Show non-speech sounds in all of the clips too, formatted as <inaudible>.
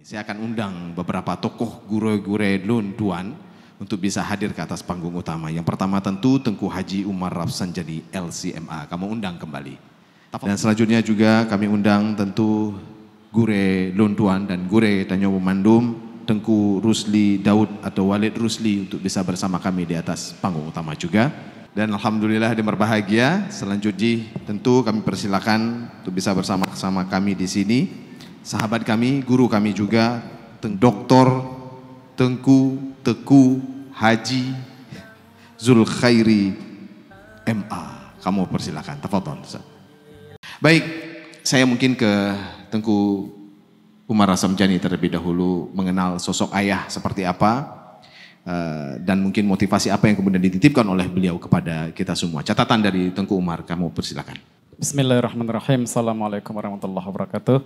Saya akan undang beberapa tokoh guru gure luntuan untuk bisa hadir ke atas panggung utama. Yang pertama tentu Tengku Haji Umar Rafsan jadi LCMA. Kamu undang kembali. Dan selanjutnya juga kami undang tentu Gure Luntuan dan Gure Tanyo Mandum, Tengku Rusli Daud atau Walid Rusli untuk bisa bersama kami di atas panggung utama juga. Dan Alhamdulillah hadir berbahagia. Selanjutnya tentu kami persilakan untuk bisa bersama-sama kami di sini sahabat kami, guru kami juga, teng doktor, tengku, teku, haji, Zulkhairi, MA. Kamu persilakan, tafadhol. Baik, saya mungkin ke Tengku Umar Rasamjani terlebih dahulu mengenal sosok ayah seperti apa eh, dan mungkin motivasi apa yang kemudian dititipkan oleh beliau kepada kita semua. Catatan dari Tengku Umar, kamu persilakan. Bismillahirrahmanirrahim. Assalamualaikum warahmatullahi wabarakatuh.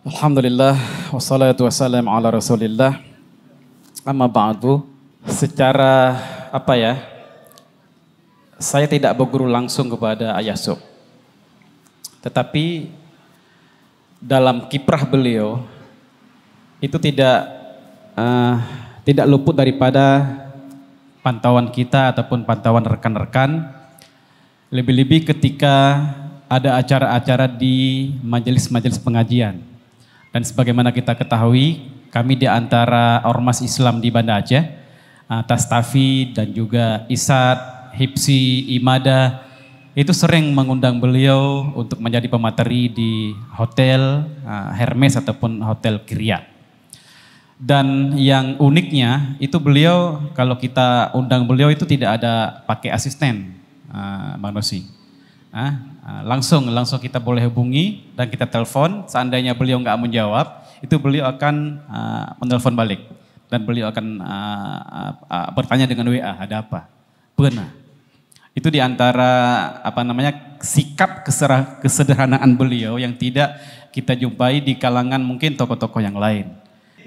Alhamdulillah wassalatu wassalam ala Rasulillah. Amma ba'du. Secara apa ya? Saya tidak berguru langsung kepada Ayah Sob. Tetapi dalam kiprah beliau itu tidak uh, tidak luput daripada pantauan kita ataupun pantauan rekan-rekan. Lebih-lebih ketika ada acara-acara di majelis-majelis pengajian dan sebagaimana kita ketahui, kami di antara ormas Islam di Banda Aceh, atas eh, Tafi dan juga Isad Hipsi, Imada, itu sering mengundang beliau untuk menjadi pemateri di hotel eh, Hermes ataupun hotel Kiria. Dan yang uniknya itu beliau kalau kita undang beliau itu tidak ada pakai asisten, eh, Bang Nosi. Ah, ah, langsung langsung kita boleh hubungi dan kita telepon. Seandainya beliau nggak menjawab, itu beliau akan uh, menelpon balik dan beliau akan uh, uh, bertanya dengan WA ada apa. benar Itu diantara apa namanya sikap keserah, kesederhanaan beliau yang tidak kita jumpai di kalangan mungkin tokoh-tokoh yang lain.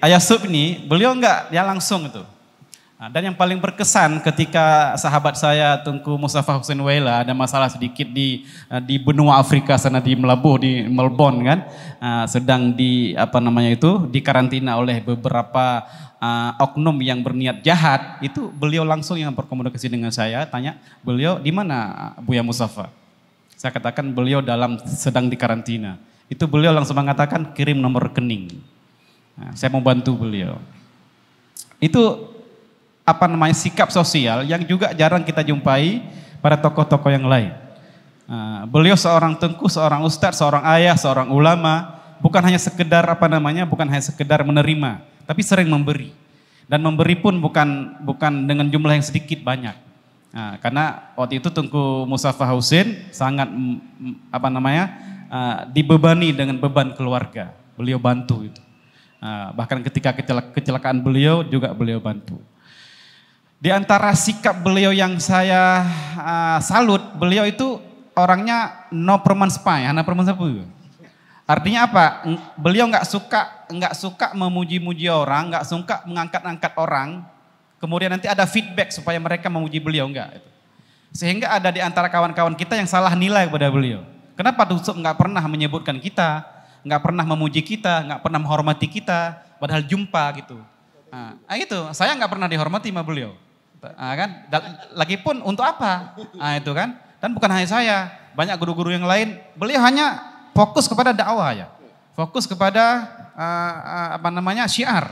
Ayah ini beliau nggak dia langsung itu Nah, dan yang paling berkesan ketika sahabat saya Tengku Mustafa Hussein Waila ada masalah sedikit di eh, di benua Afrika sana di Melabuh di Melbourne kan eh, sedang di apa namanya itu dikarantina oleh beberapa uh, oknum yang berniat jahat itu beliau langsung yang berkomunikasi dengan saya tanya beliau di mana Buya Mustafa saya katakan beliau dalam sedang dikarantina itu beliau langsung mengatakan kirim nomor rekening nah, saya mau bantu beliau itu apa namanya sikap sosial yang juga jarang kita jumpai pada tokoh-tokoh yang lain. Ah, beliau seorang tengku, seorang ustadz, seorang ayah, seorang ulama, bukan hanya sekedar apa namanya, bukan hanya sekedar menerima, tapi sering memberi. Dan memberi pun bukan bukan dengan jumlah yang sedikit banyak. Nah, karena waktu itu Tengku Musafa Husin sangat apa namanya uh, dibebani dengan beban keluarga. Beliau bantu itu. Uh, bahkan ketika kecelakaan beliau juga beliau bantu. Di antara sikap beliau yang saya uh, salut, beliau itu orangnya no spy, pai, no permans Artinya apa? Beliau nggak suka nggak suka memuji-muji orang, nggak suka mengangkat-angkat orang. Kemudian nanti ada feedback supaya mereka memuji beliau nggak? Gitu. Sehingga ada di antara kawan-kawan kita yang salah nilai kepada beliau. Kenapa Dusuk nggak pernah menyebutkan kita, nggak pernah memuji kita, nggak pernah menghormati kita, padahal jumpa gitu. Nah, gitu. Saya nggak pernah dihormati sama beliau. Nah, kan lagi pun untuk apa? Nah, itu kan. Dan bukan hanya saya, banyak guru-guru yang lain, beliau hanya fokus kepada dakwah ya. Fokus kepada ah, ah, apa namanya? syiar.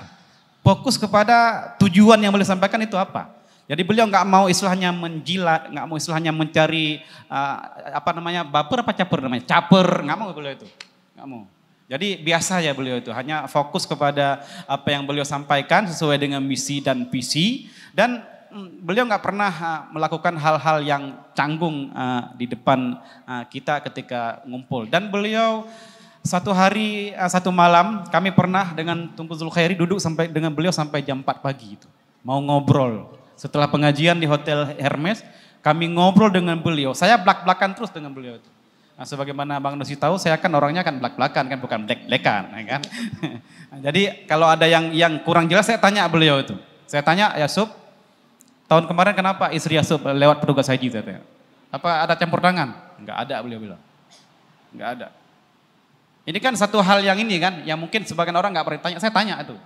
Fokus kepada tujuan yang beliau sampaikan itu apa? Jadi beliau nggak mau istilahnya menjilat, nggak mau istilahnya mencari uh, apa namanya baper apa caper namanya, caper nggak mau beliau itu, nggak mau. Jadi biasa ya beliau itu hanya fokus kepada apa yang beliau sampaikan sesuai dengan misi dan visi dan beliau nggak pernah ah, melakukan hal-hal yang canggung ah, di depan ah, kita ketika ngumpul. Dan beliau satu hari satu malam kami pernah dengan Tungku Zulkhairi duduk sampai dengan beliau sampai jam 4 pagi itu. Mau ngobrol. Setelah pengajian di Hotel Hermes, kami ngobrol dengan beliau. Saya belak-belakan terus dengan beliau itu. Nah, sebagaimana Bang Nusi tahu, saya kan orangnya kan belak-belakan kan, bukan belek-belekan, ya kan. <laughs> Jadi kalau ada yang yang kurang jelas, saya tanya beliau itu. Saya tanya, ya sup Tahun kemarin kenapa istri Yasub lewat petugas haji katanya? Apa ada campur tangan? Enggak ada beliau bilang. Enggak ada. Ini kan satu hal yang ini kan, yang mungkin sebagian orang enggak pernah tanya. Saya tanya itu.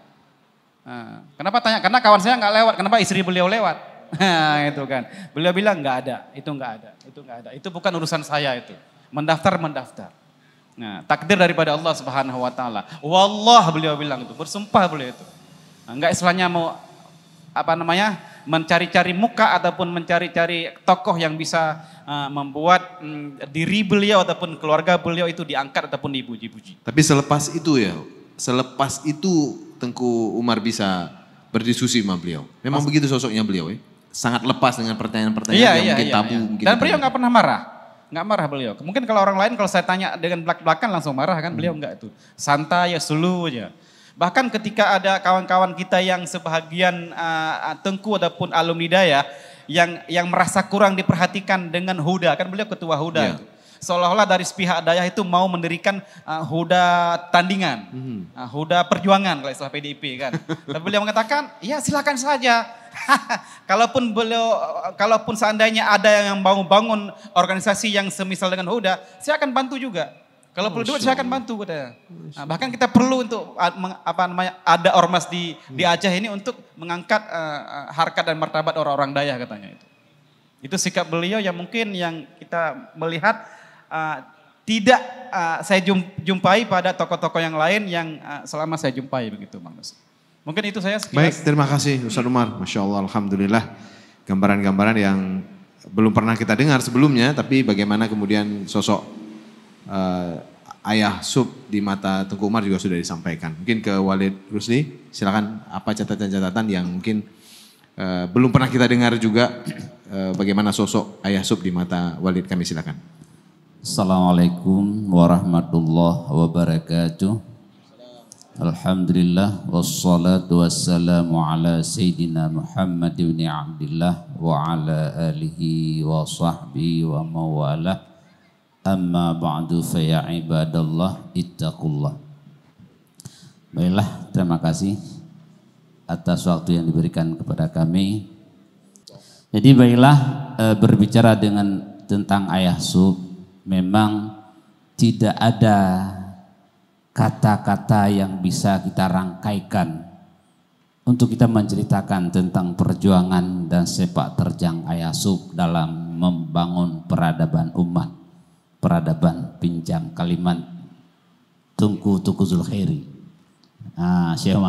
Ah, kenapa tanya? Karena kawan saya enggak lewat. Kenapa istri beliau lewat? <laughs> Ah, itu kan. Beliau bilang enggak ada. Itu enggak ada. Itu enggak ada. Itu bukan urusan saya itu. Mendaftar mendaftar. Nah, takdir daripada Allah Subhanahu wa taala. Wallah beliau bilang itu, bersumpah beliau itu. Enggak istilahnya mau apa namanya mencari-cari muka ataupun mencari-cari tokoh yang bisa uh, membuat um, diri beliau ataupun keluarga beliau itu diangkat ataupun dipuji-puji. Tapi selepas itu ya, selepas itu Tengku Umar bisa berdiskusi sama beliau. Memang Mas, begitu sosoknya beliau ya. Sangat lepas dengan pertanyaan-pertanyaan iya, yang iya, mungkin iya, tabu. Iya. Mungkin Dan beliau nggak pernah marah nggak marah beliau. Mungkin kalau orang lain kalau saya tanya dengan belak belakan langsung marah kan beliau hmm. nggak itu santai ya selu aja. Bahkan ketika ada kawan-kawan kita yang sebahagian uh, tengku ataupun alumni daya yang yang merasa kurang diperhatikan dengan Huda, kan beliau ketua Huda. Yeah. Seolah-olah dari pihak daya itu mau mendirikan uh, Huda tandingan, mm-hmm. uh, Huda perjuangan kalau istilah PDIP kan. Dan <laughs> beliau mengatakan, ya silakan saja. <laughs> kalaupun beliau, kalaupun seandainya ada yang mau bangun organisasi yang semisal dengan Huda, saya akan bantu juga. Kalau perlu oh, duit saya akan bantu katanya. Oh, nah, bahkan kita perlu untuk ah, apa namanya ada ormas di di hmm. Aceh ini untuk mengangkat uh, harkat dan martabat orang-orang Daya katanya itu. Itu sikap beliau yang mungkin yang kita melihat uh, tidak uh, saya jumpai pada tokoh-tokoh yang lain yang uh, selama saya jumpai begitu Bang Nus. Mungkin itu saya sekilas. Baik, terima kasih Ustaz Umar. Masya Allah, Alhamdulillah. Gambaran-gambaran yang belum pernah kita dengar sebelumnya, tapi bagaimana kemudian sosok uh, ayah sub di mata Tengku Umar juga sudah disampaikan. Mungkin ke Walid Rusli, silakan apa catatan-catatan yang mungkin uh, belum pernah kita dengar juga uh, bagaimana sosok ayah sub di mata Walid kami silakan. Assalamualaikum warahmatullahi wabarakatuh. Alhamdulillah wassalatu wassalamu ala sayyidina Muhammad ibn Abdullah wa ala alihi wa sahbihi wa mawalah Amma ba'du faya ibadallah ittaqullah. Baiklah, terima kasih atas waktu yang diberikan kepada kami. Jadi baiklah eh, berbicara dengan tentang ayah sub memang tidak ada kata-kata yang bisa kita rangkaikan untuk kita menceritakan tentang perjuangan dan sepak terjang ayah sub dalam membangun peradaban umat peradaban pinjam kalimat tungku tungku zulkhairi nah, siapa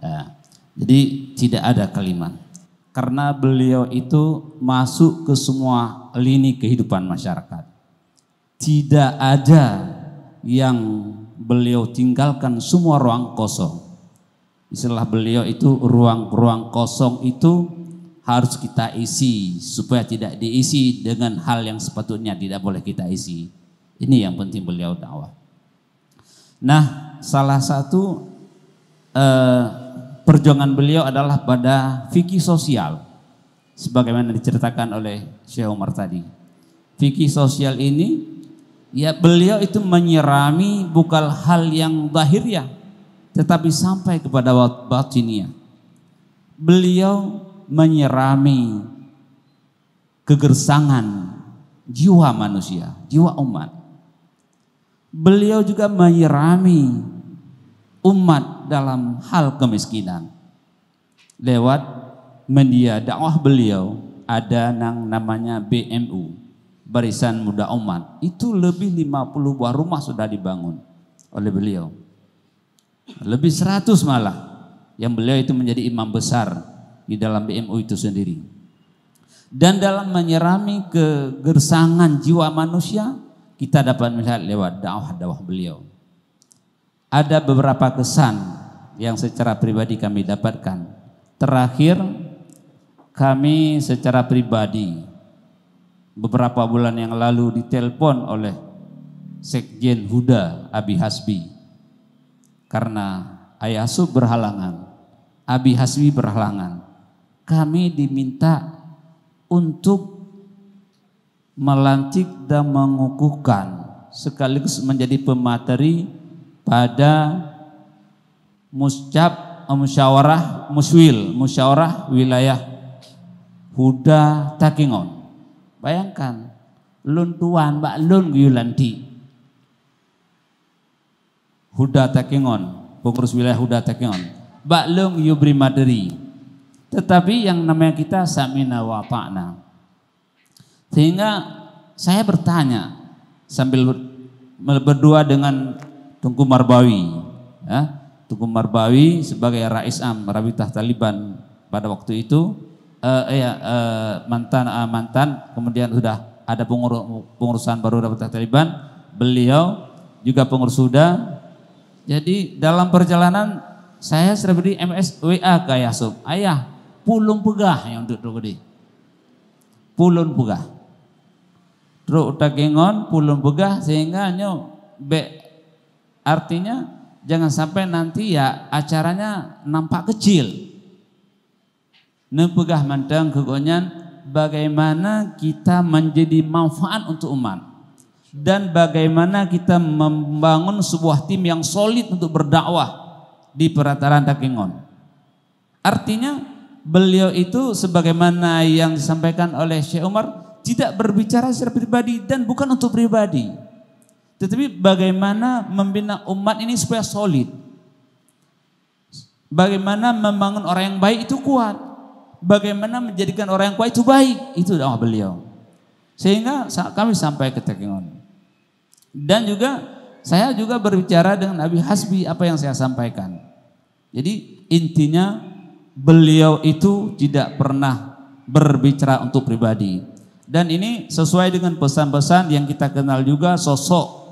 ah, jadi tidak ada kalimat karena beliau itu masuk ke semua lini kehidupan masyarakat tidak ada yang beliau tinggalkan semua ruang kosong istilah beliau itu ruang-ruang kosong itu harus kita isi supaya tidak diisi dengan hal yang sepatutnya tidak boleh kita isi. Ini yang penting beliau dakwah. Nah, salah satu eh, perjuangan beliau adalah pada fikih sosial sebagaimana diceritakan oleh Syekh Umar tadi. Fikih sosial ini ya beliau itu menyerami bukan hal yang zahiriah tetapi sampai kepada batinnya. Beliau menyerami kegersangan jiwa manusia, jiwa umat. Beliau juga menyerami umat dalam hal kemiskinan. Lewat media dakwah beliau ada yang namanya BMU, Barisan Muda Umat. Itu lebih 50 buah rumah sudah dibangun oleh beliau. Lebih 100 malah yang beliau itu menjadi imam besar di dalam BMO itu sendiri. Dan dalam menyerami kegersangan jiwa manusia, kita dapat melihat lewat dakwah-dakwah beliau. Ada beberapa kesan yang secara pribadi kami dapatkan. Terakhir, kami secara pribadi beberapa bulan yang lalu ditelepon oleh Sekjen Huda Abi Hasbi karena Ayasub berhalangan, Abi Hasbi berhalangan kami diminta untuk melantik dan mengukuhkan sekaligus menjadi pemateri pada muscab eh, musyawarah muswil musyawarah wilayah Huda Takingon bayangkan lun tuan mbak lun Yulanti. Huda Takingon pengurus wilayah Huda Takingon mbak lun yubri maderi tetapi yang namanya kita samina wa ta'na. Sehingga saya bertanya sambil berdua dengan Tunku Marbawi. Ya, Tungku Marbawi sebagai Rais Am, Rabitah Taliban pada waktu itu uh, ya, uh, mantan uh, mantan kemudian sudah ada pengurus, pengurusan baru Rabitah Taliban. Beliau juga pengurus sudah. Jadi dalam perjalanan saya sering di MSWA ke Yasub. Ayah, pulung pegah yang untuk tu kedi. Pulun pegah. Truk kengon, pulung pegah sehingga nyo be artinya jangan sampai nanti ya acaranya nampak kecil. Nempegah mandang kegonyan bagaimana kita menjadi manfaat untuk umat dan bagaimana kita membangun sebuah tim yang solid untuk berdakwah di perataran Takengon. Artinya beliau itu sebagaimana yang disampaikan oleh Syekh Umar tidak berbicara secara pribadi dan bukan untuk pribadi. Tetapi bagaimana membina umat ini supaya solid. Bagaimana membangun orang yang baik itu kuat. Bagaimana menjadikan orang yang kuat itu baik. Itu doa beliau. Sehingga kami sampai ke Tekingon. Dan juga saya juga berbicara dengan Nabi Hasbi apa yang saya sampaikan. Jadi intinya beliau itu tidak pernah berbicara untuk pribadi. Dan ini sesuai dengan pesan-pesan yang kita kenal juga sosok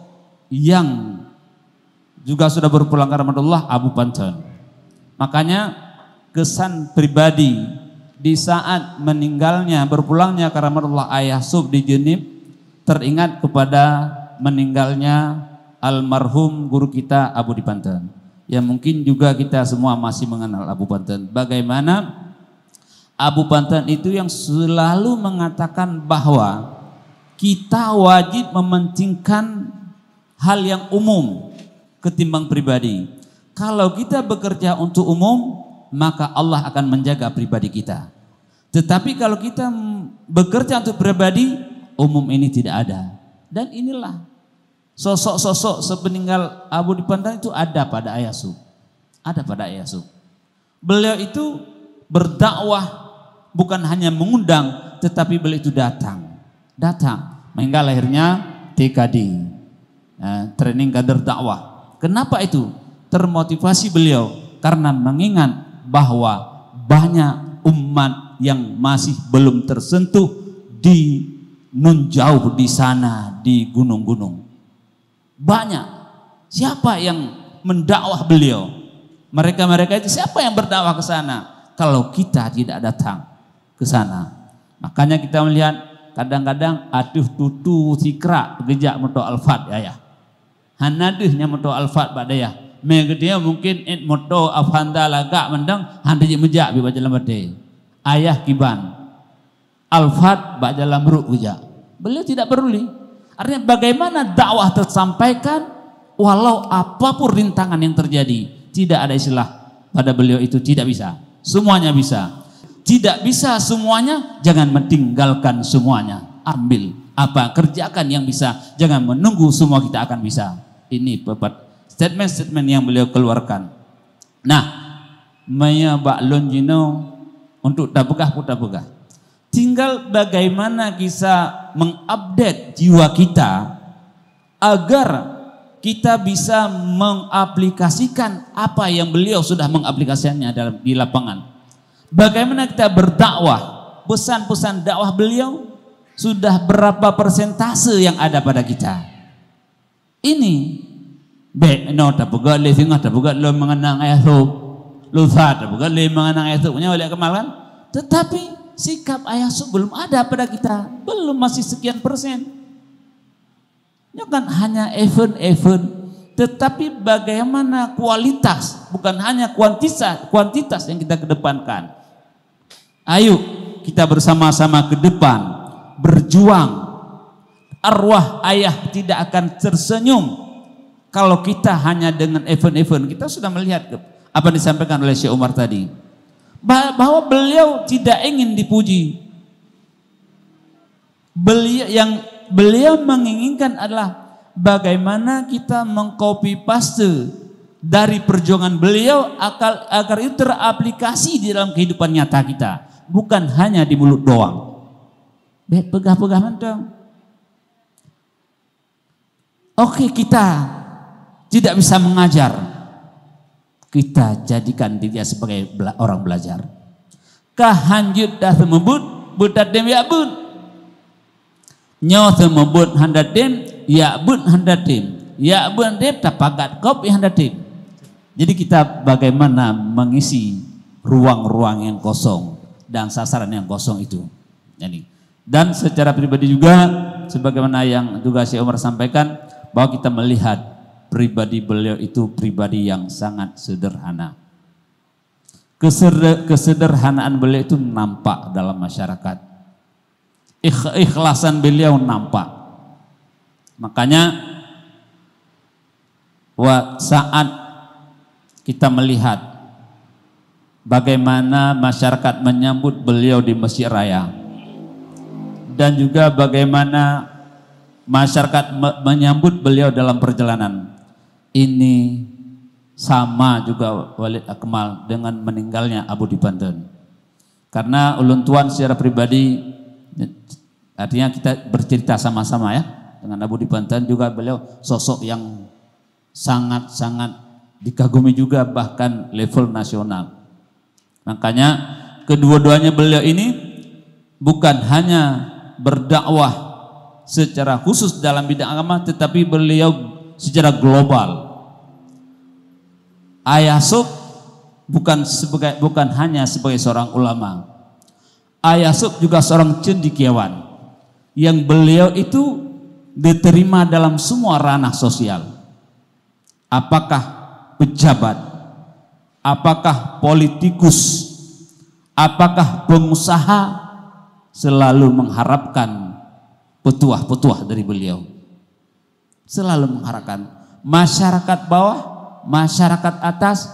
yang juga sudah berpulang ke Ramadullah Abu Panton. Makanya kesan pribadi di saat meninggalnya berpulangnya ke Ramadullah Ayah Sub di Jenib teringat kepada meninggalnya almarhum guru kita Abu Dipanten yang mungkin juga kita semua masih mengenal Abu Pantan. Bagaimana Abu Pantan itu yang selalu mengatakan bahwa kita wajib mementingkan hal yang umum ketimbang pribadi. Kalau kita bekerja untuk umum, maka Allah akan menjaga pribadi kita. Tetapi kalau kita bekerja untuk pribadi, umum ini tidak ada. Dan inilah Sosok-sosok sepeninggal Abu Dipandang itu ada pada Ayasub. Ada pada Ayasub. Beliau itu berdakwah bukan hanya mengundang tetapi beliau itu datang. Datang. Mengga lahirnya TKD. Eh, ya, training kader dakwah. Kenapa itu? Termotivasi beliau karena mengingat bahwa banyak umat yang masih belum tersentuh di nun di sana di gunung-gunung. Banyak. Siapa yang mendakwah beliau? Mereka-mereka itu siapa yang berdakwah ke sana? Kalau kita tidak datang ke sana. Makanya kita melihat kadang-kadang aduh tutu sikra gejak moto alfat ya ya. moto moto alfat ya. Megedia mungkin it eh, moto afanda laga mendang handi mejak bi bajalan Ayah kiban. Alfat bajalan meruk gejak. Beliau tidak peduli. Artinya bagaimana dakwah tersampaikan walau apapun rintangan yang terjadi. Tidak ada istilah pada beliau itu tidak bisa. Semuanya bisa. Tidak bisa semuanya, jangan meninggalkan semuanya. Ambil apa kerjakan yang bisa, jangan menunggu semua kita akan bisa. Ini babat statement-statement yang beliau keluarkan. Nah, maya baklun lonjino untuk dabegah pun Tinggal bagaimana kisah mengupdate jiwa kita agar kita bisa mengaplikasikan apa yang beliau sudah mengaplikasikannya dalam di lapangan. Bagaimana kita berdakwah? Pesan-pesan dakwah beliau sudah berapa persentase yang ada pada kita? Ini baik no tak buka le singa tak lo mengenang esok lusa sa buka le mengenang punya oleh kemalan tetapi sikap ayah belum ada pada kita. Belum masih sekian persen. Ini kan hanya event-event. Tetapi bagaimana kualitas, bukan hanya kuantitas, kuantitas yang kita kedepankan. Ayo kita bersama-sama ke depan, berjuang. Arwah ayah tidak akan tersenyum kalau kita hanya dengan event-event. Kita sudah melihat apa yang disampaikan oleh Syekh Umar tadi bahwa beliau tidak ingin dipuji. Beliau yang beliau menginginkan adalah bagaimana kita mengcopy paste dari perjuangan beliau agar, agar itu teraplikasi di dalam kehidupan nyata kita, bukan hanya di mulut doang. Pegah-pegah dong. Oke, kita tidak bisa mengajar, kita jadikan dia sebagai bela orang belajar. Kahanjut dah semebut, budat dem yakbun. Nyaw semebut handat dem, yakbun handat dem. Yakbun dem tapagat kop handat dem. Jadi kita bagaimana mengisi ruang-ruang yang kosong dan sasaran yang kosong itu. Jadi, dan secara pribadi juga sebagaimana yang juga si Umar sampaikan bahwa kita melihat pribadi beliau itu pribadi yang sangat sederhana. kesederhanaan beliau itu nampak dalam masyarakat. ikhlasan beliau nampak. Makanya saat kita melihat bagaimana masyarakat menyambut beliau di Mesir Raya dan juga bagaimana masyarakat menyambut beliau dalam perjalanan ini sama juga Walid Akmal dengan meninggalnya Abu di Banten. Karena ulun tuan secara pribadi artinya kita bercerita sama-sama ya dengan Abu di Banten juga beliau sosok yang sangat-sangat dikagumi juga bahkan level nasional. Makanya kedua-duanya beliau ini bukan hanya berdakwah secara khusus dalam bidang agama tetapi beliau secara global. Ayah Sub bukan sebagai bukan hanya sebagai seorang ulama. Ayah Sub juga seorang cendikiawan yang beliau itu diterima dalam semua ranah sosial. Apakah pejabat, apakah politikus, apakah pengusaha selalu mengharapkan petuah-petuah dari beliau selalu mengharapkan masyarakat bawah, masyarakat atas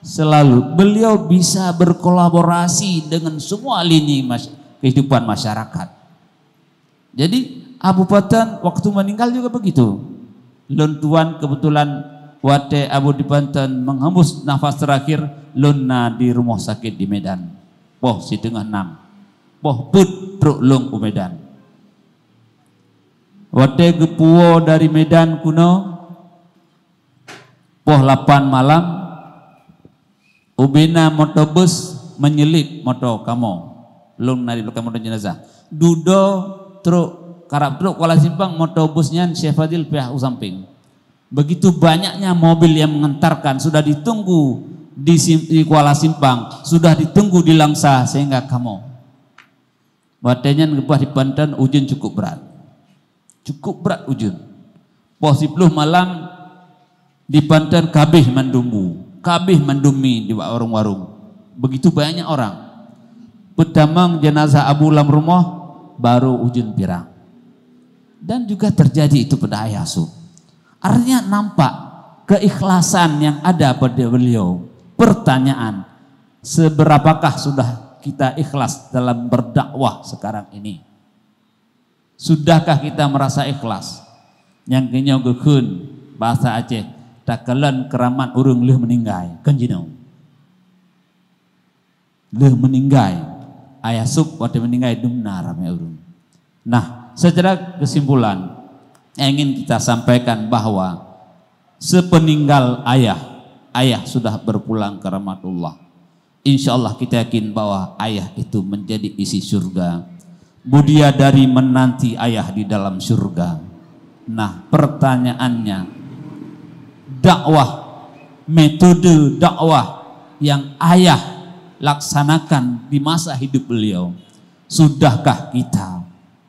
selalu beliau bisa berkolaborasi dengan semua lini mas kehidupan masyarakat. Jadi Abu Batan waktu meninggal juga begitu. Lontuan kebetulan Wate Abu Dibantan menghembus nafas terakhir Luna di rumah sakit di Medan. Poh si tengah enam. Poh put truk lung Medan. Wate gepuo dari Medan kuno Poh 8 malam Ubina motobus menyelip moto kamu Lung nari luka moto jenazah Dudo truk karab truk kuala simpang motobusnya Syefadil pihak usamping Begitu banyaknya mobil yang mengantarkan Sudah ditunggu di, di Kuala Simpang Sudah ditunggu di Langsa sehingga kamu Batenya ngebuah di Banten ujian cukup berat Cukup berat ujian. ujun. Posibluh malam di pantai kabih mandumu, Kabih mandumi di warung-warung. Begitu banyak orang. Pedamang jenazah Abu Lam Rumah baru ujian pirang. Dan juga terjadi itu pada ayah su. Artinya nampak keikhlasan yang ada pada beliau. Pertanyaan, seberapakah sudah kita ikhlas dalam berdakwah sekarang ini? Sudahkah kita merasa ikhlas? Yang kenyogekun bahasa Aceh, takelan keramat urung leh meninggai, kenjinau. Leh meninggai, ayah suk wadah meninggai dumna rame ya urung. Nah, secara kesimpulan ingin kita sampaikan bahwa sepeninggal ayah, ayah sudah berpulang ke rahmatullah. Insya Allah kita yakin bahwa ayah itu menjadi isi surga Budia dari menanti ayah di dalam surga. Nah, pertanyaannya, dakwah, metode dakwah yang ayah laksanakan di masa hidup beliau, sudahkah kita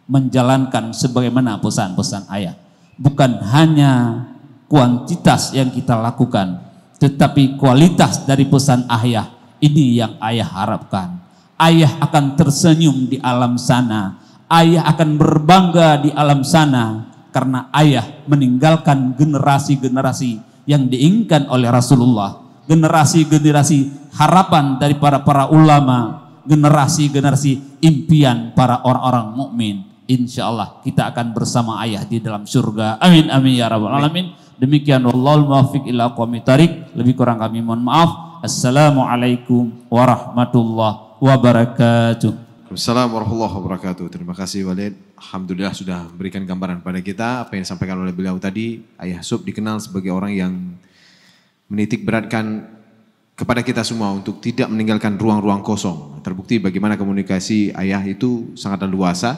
menjalankan sebagaimana pesan-pesan ayah? Bukan hanya kuantitas yang kita lakukan, tetapi kualitas dari pesan ayah ini yang ayah harapkan. Ayah akan tersenyum di alam sana. Ayah akan berbangga di alam sana. Karena ayah meninggalkan generasi-generasi yang diinginkan oleh Rasulullah. Generasi-generasi harapan dari para para ulama. Generasi-generasi impian para orang-orang mukmin. Insya Allah kita akan bersama ayah di dalam surga. Amin, amin ya rabbal alamin. Demikian wallahul muwaffiq ila tarik. Lebih kurang kami mohon maaf. Assalamualaikum warahmatullahi wabarakatuh. Assalamualaikum warahmatullahi wabarakatuh. Terima kasih Walid. Alhamdulillah sudah memberikan gambaran pada kita apa yang disampaikan oleh beliau tadi. Ayah Sub dikenal sebagai orang yang menitik beratkan kepada kita semua untuk tidak meninggalkan ruang-ruang kosong. Terbukti bagaimana komunikasi ayah itu sangat luasa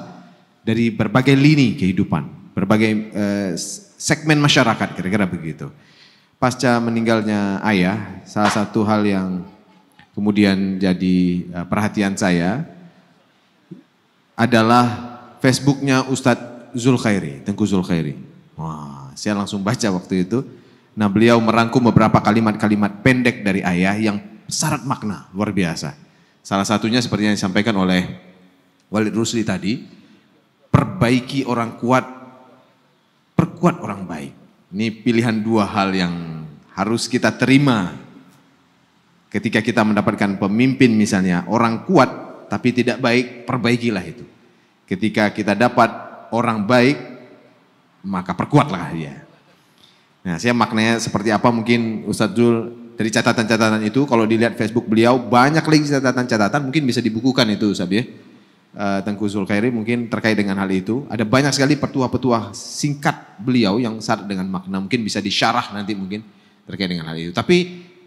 dari berbagai lini kehidupan, berbagai eh, segmen masyarakat kira-kira begitu. Pasca meninggalnya ayah, salah satu hal yang kemudian jadi eh, perhatian saya adalah Facebooknya Ustadz Zulkhairi, Tengku Zulkhairi. Wah, saya langsung baca waktu itu. Nah beliau merangkum beberapa kalimat-kalimat pendek dari ayah yang syarat makna, luar biasa. Salah satunya seperti yang disampaikan oleh Walid Rusli tadi, perbaiki orang kuat, perkuat orang baik. Ini pilihan dua hal yang harus kita terima Ketika kita mendapatkan pemimpin misalnya, orang kuat tapi tidak baik, perbaikilah itu. Ketika kita dapat orang baik, maka perkuatlah dia. Nah, saya maknanya seperti apa mungkin Ustadz Zul dari catatan-catatan itu kalau dilihat Facebook beliau banyak lagi catatan-catatan mungkin bisa dibukukan itu Ustadz ya. Eh, Tengku Zulkairi mungkin terkait dengan hal itu. Ada banyak sekali petua-petua singkat beliau yang saat dengan makna mungkin bisa disyarah nanti mungkin terkait dengan hal itu. Tapi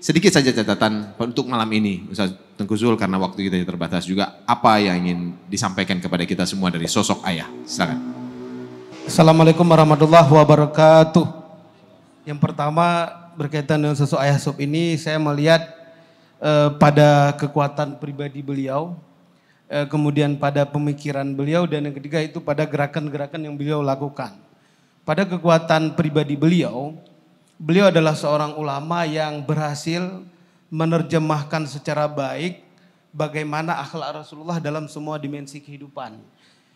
sedikit saja catatan untuk malam ini Ustaz Tengku Zul karena waktu kita terbatas juga apa yang ingin disampaikan kepada kita semua dari sosok ayah silakan Assalamualaikum warahmatullahi wabarakatuh yang pertama berkaitan dengan sosok ayah sob ini saya melihat eh, pada kekuatan pribadi beliau eh, kemudian pada pemikiran beliau dan yang ketiga itu pada gerakan-gerakan yang beliau lakukan pada kekuatan pribadi beliau Beliau adalah seorang ulama yang berhasil menerjemahkan secara baik bagaimana akhlak Rasulullah dalam semua dimensi kehidupan.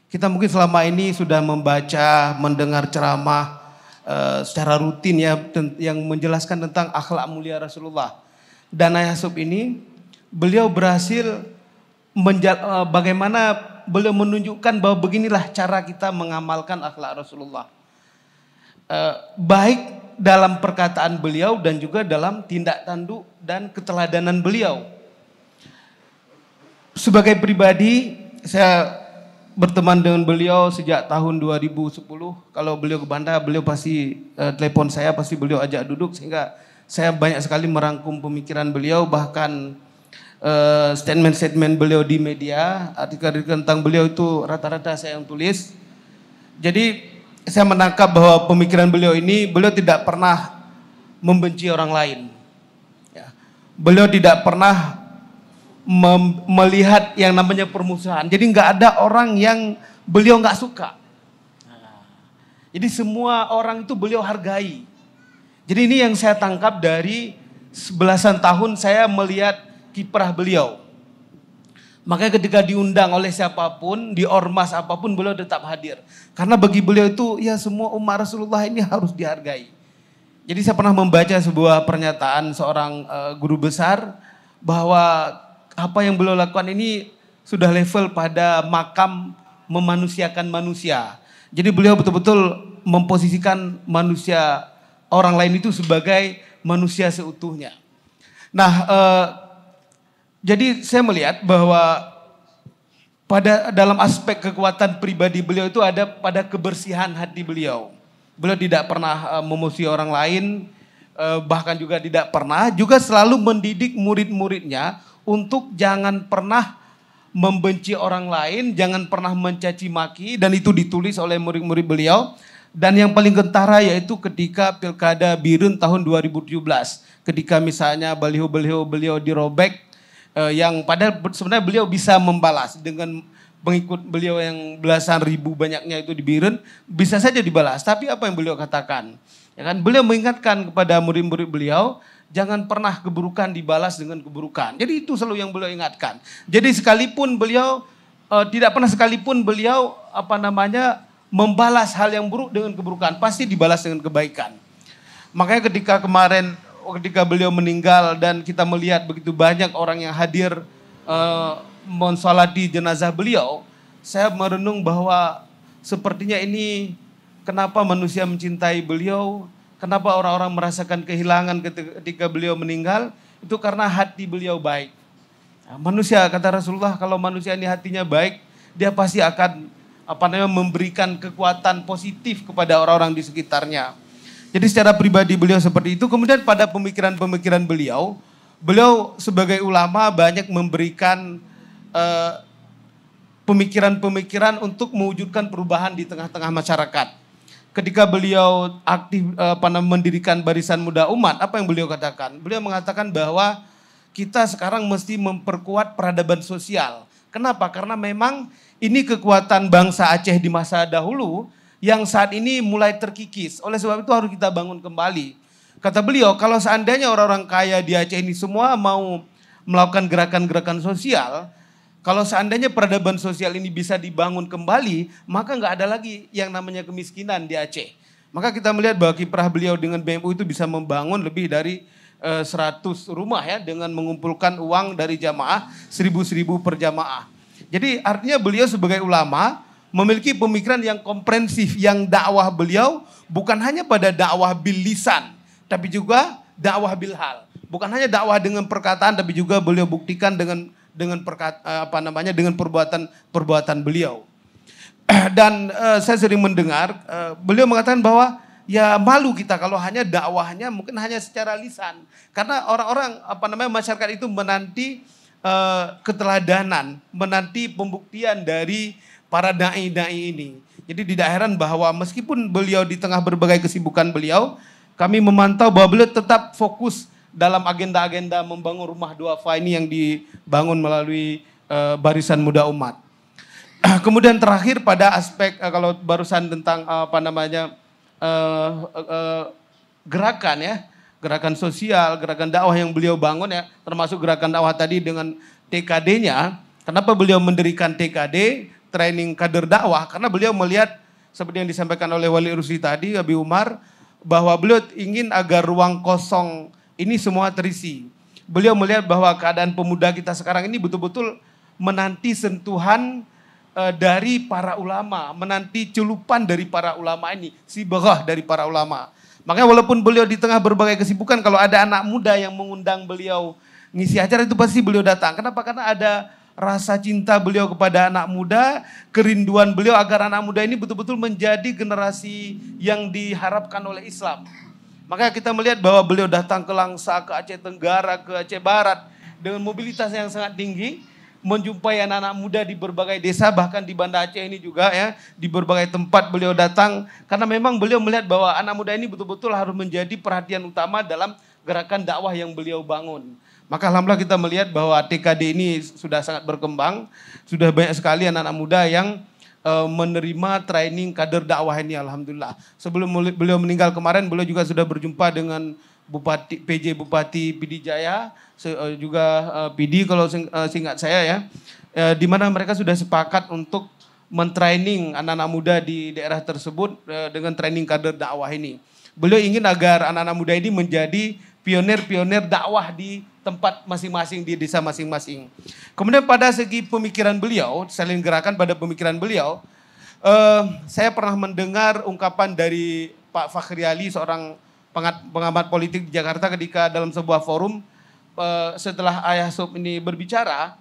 Kita mungkin selama ini sudah membaca, mendengar ceramah uh, secara rutin ya yang menjelaskan tentang akhlak mulia Rasulullah. Dan Sub ini beliau berhasil menjal- uh, eh, bagaimana beliau menunjukkan bahwa beginilah cara kita mengamalkan akhlak Rasulullah. Uh, baik dalam perkataan beliau dan juga dalam tindak tanduk dan keteladanan beliau. Sebagai pribadi, saya berteman dengan beliau sejak tahun 2010. Kalau beliau ke Banda, beliau pasti uh, telepon saya, pasti beliau ajak duduk sehingga saya banyak sekali merangkum pemikiran beliau bahkan eh, statement-statement uh, beliau di media, artikel-artikel tentang beliau itu rata-rata saya yang tulis. Jadi saya menangkap bahwa pemikiran beliau ini, beliau tidak pernah membenci orang lain. Ya. Beliau tidak pernah melihat yang namanya permusuhan. Jadi nggak ada orang yang beliau nggak suka. Jadi semua orang itu beliau hargai. Jadi ini yang saya tangkap dari sebelasan tahun saya melihat kiprah beliau. Makanya ketika diundang oleh siapapun, di ormas apapun beliau tetap hadir. Karena bagi beliau itu ya semua umat Rasulullah ini harus dihargai. Jadi saya pernah membaca sebuah pernyataan seorang eh, guru besar bahwa apa yang beliau lakukan ini sudah level pada makam memanusiakan manusia. Jadi beliau betul-betul memposisikan manusia orang lain itu sebagai manusia seutuhnya. Nah, eh, jadi saya melihat bahwa pada dalam aspek kekuatan pribadi beliau itu ada pada kebersihan hati beliau. Beliau tidak pernah eh, memusuhi orang lain, eh, bahkan juga tidak pernah juga selalu mendidik murid-muridnya untuk jangan pernah membenci orang lain, jangan pernah mencaci maki dan itu ditulis oleh murid-murid beliau. Dan yang paling kentara yaitu ketika Pilkada Birun tahun 2017, ketika misalnya baliho-baliho beliau dirobek uh, yang padahal sebenarnya beliau bisa membalas dengan pengikut beliau yang belasan ribu banyaknya itu di Biren bisa saja dibalas. Tapi apa yang beliau katakan? Ya kan beliau mengingatkan kepada murid-murid beliau jangan pernah keburukan dibalas dengan keburukan. Jadi itu selalu yang beliau ingatkan. Jadi sekalipun beliau uh, tidak pernah sekalipun beliau apa namanya membalas hal yang buruk dengan keburukan, pasti dibalas dengan kebaikan. Makanya ketika kemarin ketika beliau meninggal dan kita melihat begitu banyak orang yang hadir uh, eh, di jenazah beliau, saya merenung bahwa sepertinya ini kenapa manusia mencintai beliau, kenapa orang-orang merasakan kehilangan ketika beliau meninggal, itu karena hati beliau baik. manusia kata Rasulullah kalau manusia ini hatinya baik, dia pasti akan apa namanya memberikan kekuatan positif kepada orang-orang di sekitarnya. Jadi secara pribadi beliau seperti itu. Kemudian pada pemikiran-pemikiran beliau, beliau sebagai ulama banyak memberikan eh, pemikiran-pemikiran uh, untuk mewujudkan perubahan di tengah-tengah masyarakat. Ketika beliau aktif uh, mendirikan Barisan Muda Umat, apa yang beliau katakan? Beliau mengatakan bahwa kita sekarang mesti memperkuat peradaban sosial. Kenapa? Karena memang ini kekuatan bangsa Aceh di masa dahulu yang saat ini mulai terkikis. Oleh sebab itu harus kita bangun kembali. Kata beliau, kalau seandainya orang-orang kaya di Aceh ini semua mau melakukan gerakan-gerakan sosial, kalau seandainya peradaban sosial ini bisa dibangun kembali, maka nggak ada lagi yang namanya kemiskinan di Aceh. Maka kita melihat bahwa kiprah beliau dengan BMU itu bisa membangun lebih dari 100 eh, rumah ya dengan mengumpulkan uang dari jamaah seribu-seribu per jamaah. Jadi artinya beliau sebagai ulama memiliki pemikiran yang komprehensif yang dakwah beliau bukan hanya pada dakwah bilisan, tapi juga dakwah bilhal. Bukan hanya dakwah dengan perkataan tapi juga beliau buktikan dengan dengan perkata, eh, apa namanya dengan perbuatan perbuatan beliau. <clears throat> Dan uh, saya sering mendengar uh, beliau mengatakan bahwa ya malu kita kalau hanya dakwahnya mungkin hanya secara lisan karena orang-orang apa namanya masyarakat itu menanti uh, keteladanan menanti pembuktian dari para dai-dai ini. Jadi tidak heran bahwa meskipun beliau di tengah berbagai kesibukan beliau, kami memantau bahwa beliau tetap fokus dalam agenda-agenda membangun rumah fa ini yang dibangun melalui uh, barisan muda umat. <clears throat> Kemudian terakhir pada aspek uh, kalau barusan tentang uh, apa namanya uh, uh, gerakan ya, gerakan sosial, gerakan dakwah yang beliau bangun ya, termasuk gerakan dakwah tadi dengan TKD-nya. Kenapa beliau mendirikan TKD? training kader dakwah karena beliau melihat seperti yang disampaikan oleh Wali Rusi tadi, Abi Umar, bahwa beliau ingin agar ruang kosong ini semua terisi. Beliau melihat bahwa keadaan pemuda kita sekarang ini betul-betul menanti sentuhan eh, dari para ulama, menanti celupan dari para ulama ini, si berah dari para ulama. Makanya walaupun beliau di tengah berbagai kesibukan, kalau ada anak muda yang mengundang beliau ngisi acara itu pasti beliau datang. Kenapa? Karena ada rasa cinta beliau kepada anak muda, kerinduan beliau agar anak muda ini betul-betul menjadi generasi yang diharapkan oleh Islam. Maka kita melihat bahwa beliau datang ke Langsa, ke Aceh Tenggara, ke Aceh Barat dengan mobilitas yang sangat tinggi, menjumpai anak-anak muda di berbagai desa, bahkan di Banda Aceh ini juga ya, di berbagai tempat beliau datang karena memang beliau melihat bahwa anak muda ini betul-betul harus menjadi perhatian utama dalam gerakan dakwah yang beliau bangun. Maka alhamdulillah kita melihat bahwa TKD ini sudah sangat berkembang, sudah banyak sekali anak-anak muda yang eh, menerima training kader dakwah ini alhamdulillah. Sebelum beliau meninggal kemarin, beliau juga sudah berjumpa dengan Bupati PJ Bupati Pidijaya, eh, juga eh, Pidi kalau sing, singkat saya ya. di mana mereka sudah sepakat untuk mentraining anak-anak muda di daerah tersebut dengan training kader dakwah ini. Beliau ingin agar anak-anak muda ini menjadi pionir-pionir dakwah di tempat masing-masing di desa masing-masing. Kemudian pada segi pemikiran beliau, selain gerakan pada pemikiran beliau, eh, saya pernah mendengar ungkapan dari Pak Fakhri Ali, seorang pengamat politik di Jakarta ketika dalam sebuah forum eh, setelah Ayah Sob ini berbicara,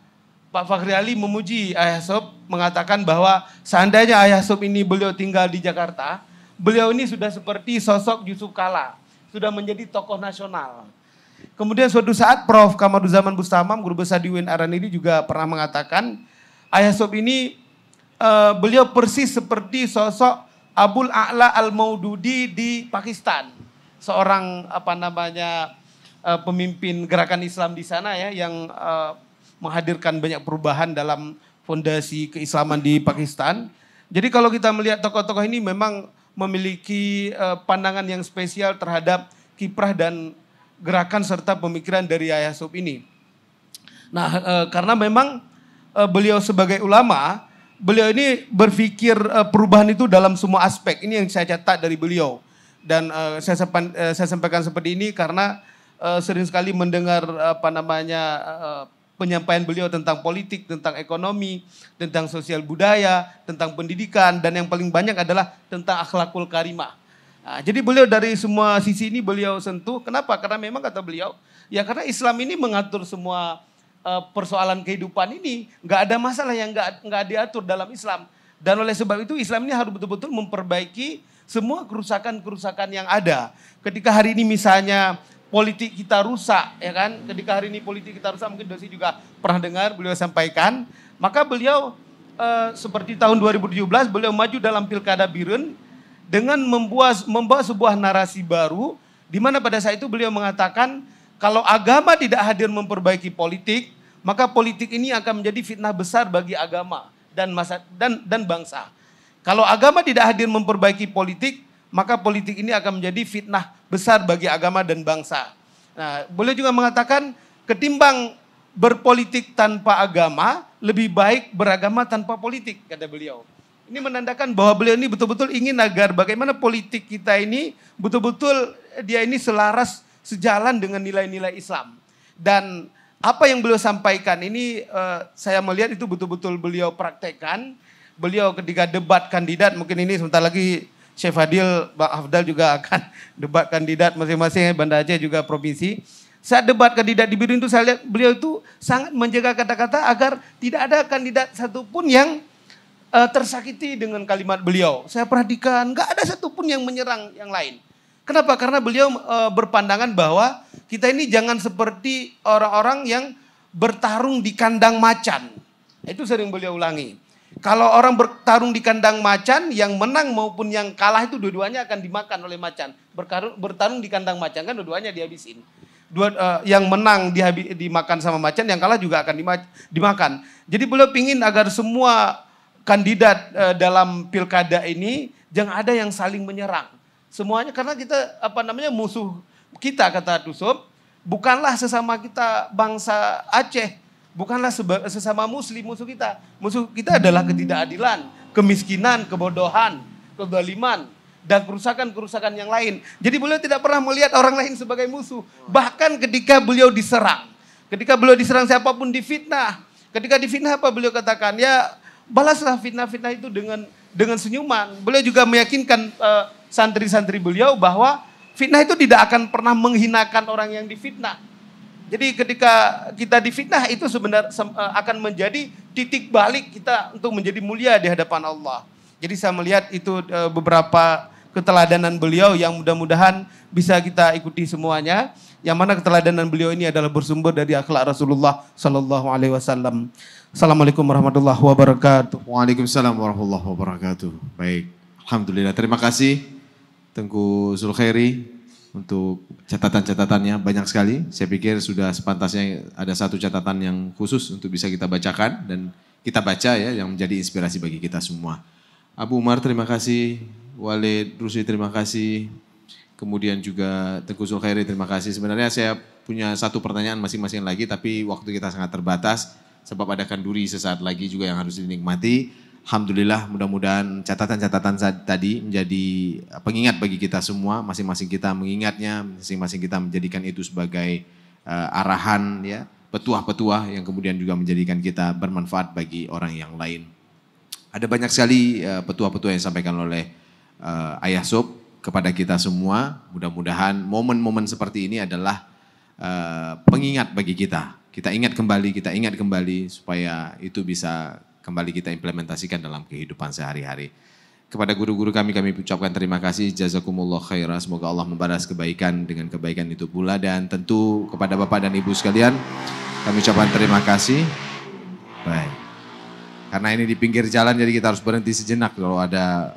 Pak Fakhri Ali memuji Ayah Sob mengatakan bahwa seandainya Ayah Sob ini beliau tinggal di Jakarta, beliau ini sudah seperti sosok Yusuf Kala, sudah menjadi tokoh nasional. Kemudian suatu saat Prof. Kamaruzaman Bustamam, guru besar di UIN ini juga pernah mengatakan, Ayah Sob ini uh, beliau persis seperti sosok Abul A'la Al-Maududi di Pakistan. Seorang apa namanya uh, pemimpin gerakan Islam di sana ya yang uh, menghadirkan banyak perubahan dalam fondasi keislaman di Pakistan. Jadi kalau kita melihat tokoh-tokoh ini memang memiliki uh, pandangan yang spesial terhadap kiprah dan gerakan serta pemikiran dari Yahya Sub ini. Nah, e, karena memang e, beliau sebagai ulama, beliau ini berpikir e, perubahan itu dalam semua aspek. Ini yang saya catat dari beliau. Dan e, saya, sepan, e, saya sampaikan seperti ini karena e, sering sekali mendengar apa namanya e, penyampaian beliau tentang politik, tentang ekonomi, tentang sosial budaya, tentang pendidikan dan yang paling banyak adalah tentang akhlakul karimah. Nah, jadi beliau dari semua sisi ini beliau sentuh. Kenapa? Karena memang kata beliau, ya karena Islam ini mengatur semua uh, persoalan kehidupan ini. Gak ada masalah yang gak gak diatur dalam Islam. Dan oleh sebab itu Islam ini harus betul-betul memperbaiki semua kerusakan-kerusakan yang ada. Ketika hari ini misalnya politik kita rusak, ya kan? Ketika hari ini politik kita rusak, mungkin dosi juga pernah dengar beliau sampaikan. Maka beliau uh, seperti tahun 2017 beliau maju dalam pilkada Birun dengan membuat membawa sebuah narasi baru di mana pada saat itu beliau mengatakan kalau agama tidak hadir memperbaiki politik, maka politik ini akan menjadi fitnah besar bagi agama dan masa dan dan bangsa. Kalau agama tidak hadir memperbaiki politik, maka politik ini akan menjadi fitnah besar bagi agama dan bangsa. Nah, boleh juga mengatakan ketimbang berpolitik tanpa agama, lebih baik beragama tanpa politik, kata beliau. Ini menandakan bahwa beliau ini betul-betul ingin agar bagaimana politik kita ini betul-betul dia ini selaras sejalan dengan nilai-nilai Islam. Dan apa yang beliau sampaikan ini uh, saya melihat itu betul-betul beliau praktekkan. Beliau ketika debat kandidat mungkin ini sebentar lagi Syekh Fadil, Bang Afdal juga <laughs> akan debat kandidat masing-masing ya, Banda Aceh juga provinsi. Saat debat kandidat di biru itu saya lihat beliau itu sangat menjaga kata-kata agar tidak ada kandidat satupun yang uh, tersakiti dengan kalimat beliau. Saya perhatikan nggak ada satupun yang menyerang yang lain. Kenapa? Karena beliau uh, berpandangan bahwa kita ini jangan seperti orang-orang yang bertarung di kandang macan. Itu sering beliau ulangi. Kalau orang bertarung di kandang macan, yang menang maupun yang kalah itu dua-duanya akan dimakan oleh macan. Berkarung, bertarung di kandang macan kan dua-duanya dihabisin. Dua, uh, yang menang dihabi, dimakan sama macan, yang kalah juga akan dimakan. Jadi beliau ingin agar semua kandidat uh, dalam pilkada ini jangan ada yang saling menyerang. Semuanya karena kita apa namanya musuh kita kata Dusum. bukanlah sesama kita bangsa Aceh, bukanlah sesama muslim musuh kita. Musuh kita adalah ketidakadilan, kemiskinan, kebodohan, kedoliman, dan kerusakan-kerusakan yang lain. Jadi beliau tidak pernah melihat orang lain sebagai musuh. Bahkan ketika beliau diserang. Ketika beliau diserang siapapun difitnah. Ketika difitnah apa beliau katakan? Ya balaslah fitnah-fitnah itu dengan dengan senyuman. Beliau juga meyakinkan uh, santri-santri beliau bahwa fitnah itu tidak akan pernah menghinakan orang yang difitnah. Jadi ketika kita difitnah itu sebenar eh, akan menjadi titik balik kita untuk menjadi mulia di hadapan Allah. Jadi saya melihat itu eh, beberapa keteladanan beliau yang mudah-mudahan bisa kita ikuti semuanya. Yang mana keteladanan beliau ini adalah bersumber dari akhlak Rasulullah Sallallahu Alaihi Wasallam. Assalamualaikum warahmatullahi wabarakatuh. Waalaikumsalam warahmatullahi wabarakatuh. Baik, alhamdulillah. Terima kasih Tengku Zulkhairi untuk catatan-catatannya banyak sekali. Saya pikir sudah sepantasnya ada satu catatan yang khusus untuk bisa kita bacakan dan kita baca ya yang menjadi inspirasi bagi kita semua. Abu Umar terima kasih, Walid Rusi terima kasih, kemudian juga Teguh Zulkairi terima kasih. Sebenarnya saya punya satu pertanyaan masing-masing lagi tapi waktu kita sangat terbatas sebab ada kanduri sesaat lagi juga yang harus dinikmati. Alhamdulillah mudah-mudahan catatan-catatan tadi menjadi pengingat bagi kita semua, masing-masing kita mengingatnya, masing-masing kita menjadikan itu sebagai uh, arahan ya, petuah-petuah yang kemudian juga menjadikan kita bermanfaat bagi orang yang lain. Ada banyak sekali eh, petua-petua uh, yang disampaikan oleh uh, Ayah Sob kepada kita semua. Mudah-mudahan momen-momen seperti ini adalah uh, pengingat bagi kita. Kita ingat kembali, kita ingat kembali supaya itu bisa kembali kita implementasikan dalam kehidupan sehari-hari. Kepada guru-guru kami, kami ucapkan terima kasih. Jazakumullah khairah. Semoga Allah membalas kebaikan dengan kebaikan itu pula. Dan tentu kepada Bapak dan Ibu sekalian, kami ucapkan terima kasih. Baik. Karena ini di pinggir jalan jadi kita harus berhenti sejenak kalau ada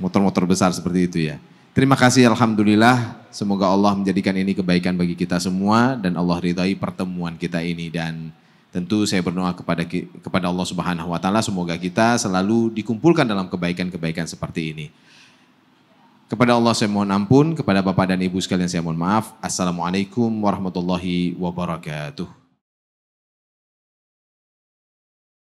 motor-motor besar seperti itu ya. Terima kasih Alhamdulillah. Semoga Allah menjadikan ini kebaikan bagi kita semua dan Allah ridhai pertemuan kita ini dan tentu saya berdoa kepada kepada Allah Subhanahu wa taala semoga kita selalu dikumpulkan dalam kebaikan-kebaikan seperti ini. Kepada Allah saya mohon ampun, kepada Bapak dan Ibu sekalian saya mohon maaf. Assalamualaikum warahmatullahi wabarakatuh.